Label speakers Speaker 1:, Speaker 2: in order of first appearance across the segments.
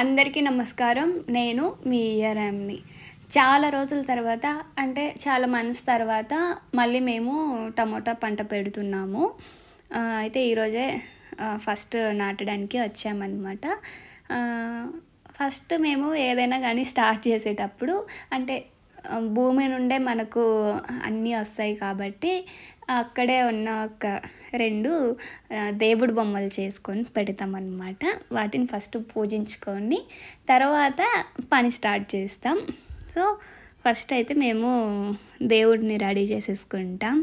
Speaker 1: అందరికీ నమస్కారం నేను మీ ఇయరామ్ని చాలా రోజుల తర్వాత అంటే చాలా మంత్స్ తర్వాత మళ్ళీ మేము టమోటా పంట పెడుతున్నాము అయితే ఈరోజే ఫస్ట్ నాటడానికి వచ్చామన్నమాట ఫస్ట్ మేము ఏదైనా కానీ స్టార్ట్ చేసేటప్పుడు అంటే భూమి నుండే మనకు అన్నీ వస్తాయి కాబట్టి అక్కడే ఉన్న ఒక రెండు దేవుడు బొమ్మలు చేసుకొని పెడతామన్నమాట వాటిని ఫస్ట్ పూజించుకొని తర్వాత పని స్టార్ట్ చేస్తాం సో ఫస్ట్ అయితే మేము దేవుడిని రెడీ చేసేసుకుంటాం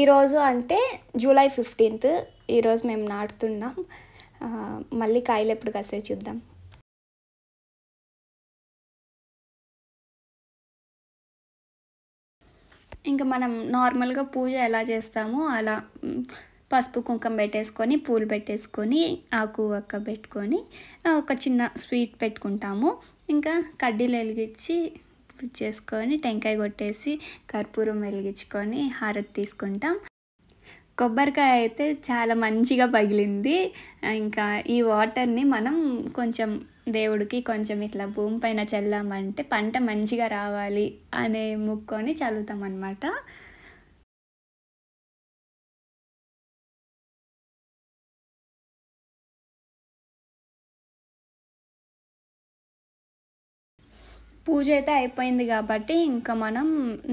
Speaker 1: ఈరోజు అంటే జూలై ఫిఫ్టీన్త్ ఈరోజు మేము నాటుతున్నాం మళ్ళీ కాయలు ఎప్పుడు కసే చూద్దాం ఇంకా మనం నార్మల్గా పూజ ఎలా చేస్తామో అలా పసుపు కుంకం పెట్టేసుకొని పూలు పెట్టేసుకొని ఆకు అక్క పెట్టుకొని ఒక చిన్న స్వీట్ పెట్టుకుంటాము ఇంకా కడ్డీలు వెలిగించి చేసుకొని టెంకాయ కొట్టేసి కర్పూరం వెలిగించుకొని హారతి తీసుకుంటాం కొబ్బరికాయ అయితే చాలా మంచిగా పగిలింది ఇంకా ఈ వాటర్ని మనం కొంచెం దేవుడికి కొంచెం ఇట్లా భూమి పైన చల్లామంటే పంట మంచిగా రావాలి అనే ముక్కొని చల్లుతాం అన్నమాట పూజ అయితే అయిపోయింది కాబట్టి ఇంకా మనం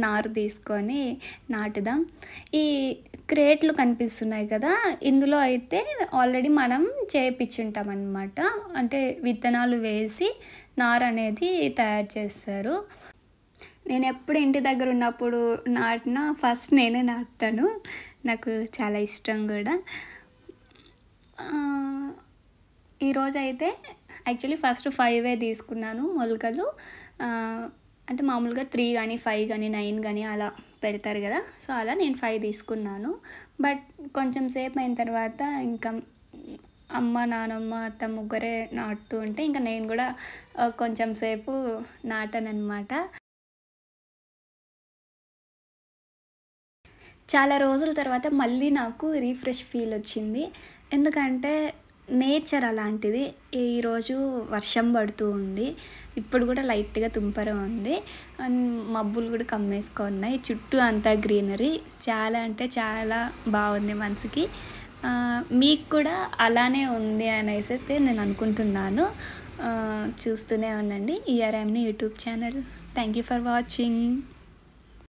Speaker 1: నారు తీసుకొని నాటుదాం ఈ క్రేట్లు కనిపిస్తున్నాయి కదా ఇందులో అయితే ఆల్రెడీ మనం చేపించుంటాం అనమాట అంటే విత్తనాలు వేసి నార అనేది తయారు చేస్తారు నేను ఎప్పుడు ఇంటి దగ్గర ఉన్నప్పుడు నాటిన ఫస్ట్ నేనే నాటుతాను నాకు చాలా ఇష్టం కూడా ఈరోజైతే యాక్చువల్లీ ఫస్ట్ ఫైవే తీసుకున్నాను మొలకలు అంటే మామూలుగా త్రీ కానీ ఫైవ్ కానీ నైన్ కానీ అలా పెడతారు కదా సో అలా నేను ఫైవ్ తీసుకున్నాను బట్ కొంచెం సేపు అయిన తర్వాత ఇంకా అమ్మ నానమ్మ అత్త ముగ్గురే నాటుతూ ఉంటే ఇంకా నేను కూడా కొంచెం సేపు నాటానమాట చాలా రోజుల తర్వాత మళ్ళీ నాకు రీఫ్రెష్ ఫీల్ వచ్చింది ఎందుకంటే నేచర్ అలాంటిది ఈరోజు వర్షం పడుతూ ఉంది ఇప్పుడు కూడా లైట్గా తుంపర ఉంది అండ్ మబ్బులు కూడా కమ్మేసుకొని ఉన్నాయి చుట్టూ అంతా గ్రీనరీ చాలా అంటే చాలా బాగుంది మనసుకి మీకు కూడా అలానే ఉంది అనేసి అయితే నేను అనుకుంటున్నాను చూస్తూనే ఉండండి ఈఆర్ఎంని YouTube channel thank you for watching